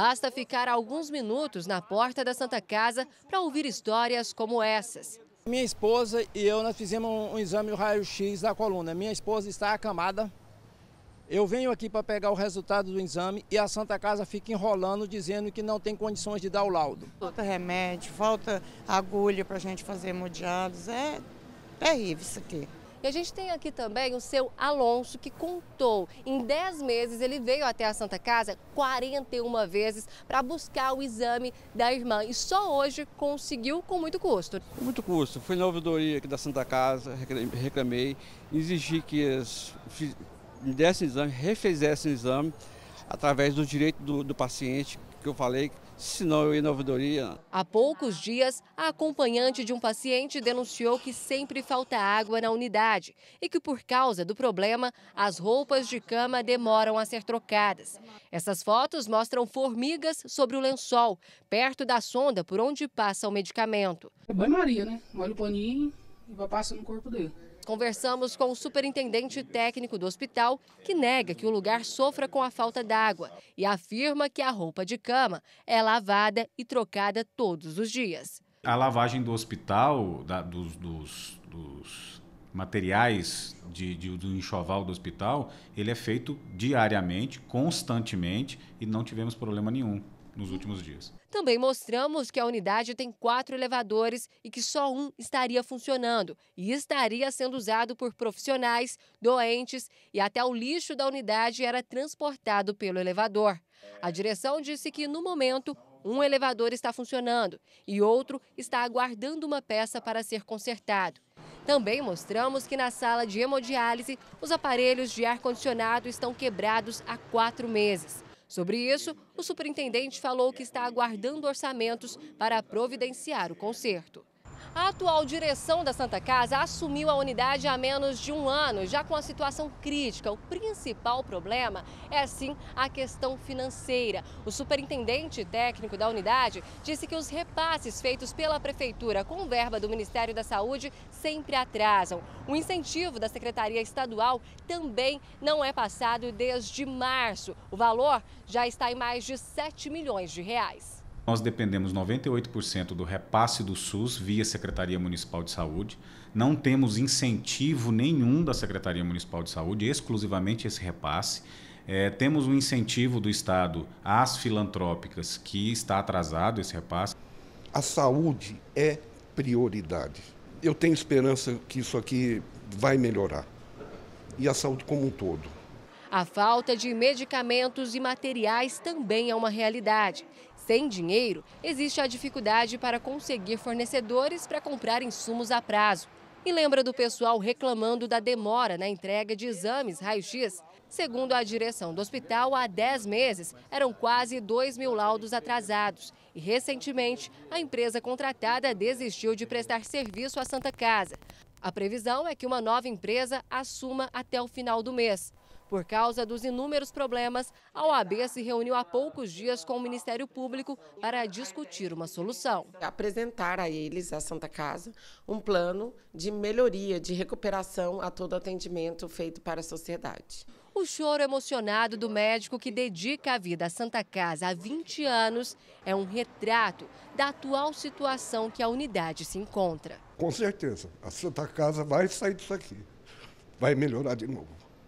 Basta ficar alguns minutos na porta da Santa Casa para ouvir histórias como essas. Minha esposa e eu, nós fizemos um, exame raio-x da coluna. Minha esposa está acamada. Eu venho aqui para pegar o resultado do exame e a Santa Casa fica enrolando, dizendo que não tem condições de dar o laudo. Falta remédio, falta agulha para a gente fazer hemodiálise. É terrível isso aqui. E a gente tem aqui também o seu Alonso, que contou. Em 10 meses, ele veio até a Santa Casa 41 vezes para buscar o exame da irmã. E só hoje conseguiu com muito custo. Muito custo. Fui na ouvidoria aqui da Santa Casa, reclamei, exigi que eles me dessem exame, refizessem o exame através do direito do, do paciente, que eu falei, senão eu ia na ouvidoria. Há poucos dias, a acompanhante de um paciente denunciou que sempre falta água na unidade e que, por causa do problema, as roupas de cama demoram a ser trocadas. Essas fotos mostram formigas sobre o lençol, perto da sonda por onde passa o medicamento. É banho-maria, né? olha o paninho, e vai passando no corpo dele. Conversamos com o superintendente técnico do hospital, que nega que o lugar sofra com a falta d'água e afirma que a roupa de cama é lavada e trocada todos os dias. A lavagem do hospital, da, dos, dos, dos, materiais de, de, do enxoval do hospital, ele é feito diariamente, constantemente e não tivemos problema nenhum nos últimos dias. Também mostramos que a unidade tem quatro elevadores e que só um estaria funcionando e estaria sendo usado por profissionais, doentes e até o lixo da unidade era transportado pelo elevador. A direção disse que, no momento, um elevador está funcionando e outro está aguardando uma peça para ser consertado. Também mostramos que na sala de hemodiálise, os aparelhos de ar-condicionado estão quebrados há quatro meses. Sobre isso, o superintendente falou que está aguardando orçamentos para providenciar o conserto. A atual direção da Santa Casa assumiu a unidade há menos de um ano, já com a situação crítica. O principal problema é, sim, a questão financeira. O superintendente técnico da unidade disse que os repasses feitos pela Prefeitura com verba do Ministério da Saúde sempre atrasam. O incentivo da Secretaria Estadual também não é passado desde março. O valor já está em mais de 7 milhões de reais. Nós dependemos 98% do repasse do SUS via Secretaria Municipal de Saúde. Não temos incentivo nenhum da Secretaria Municipal de Saúde, exclusivamente esse repasse. É, temos um incentivo do Estado às filantrópicas que está atrasado esse repasse. A saúde é prioridade. Eu tenho esperança que isso aqui vai melhorar. E a saúde como um todo. A falta de medicamentos e materiais também é uma realidade. Sem dinheiro, existe a dificuldade para conseguir fornecedores para comprar insumos a prazo. E lembra do pessoal reclamando da demora na entrega de exames raio-x. Segundo a direção do hospital, há 10 meses eram quase 2 mil laudos atrasados. E recentemente, a empresa contratada desistiu de prestar serviço à Santa Casa. A previsão é que uma nova empresa assuma até o final do mês. Por causa dos inúmeros problemas, a OAB se reuniu há poucos dias com o Ministério Público para discutir uma solução. Apresentar a eles, a Santa Casa, um plano de melhoria, de recuperação a todo atendimento feito para a sociedade. O choro emocionado do médico que dedica a vida à Santa Casa há 20 anos é um retrato da atual situação que a unidade se encontra. Com certeza, a Santa Casa vai sair disso aqui, vai melhorar de novo.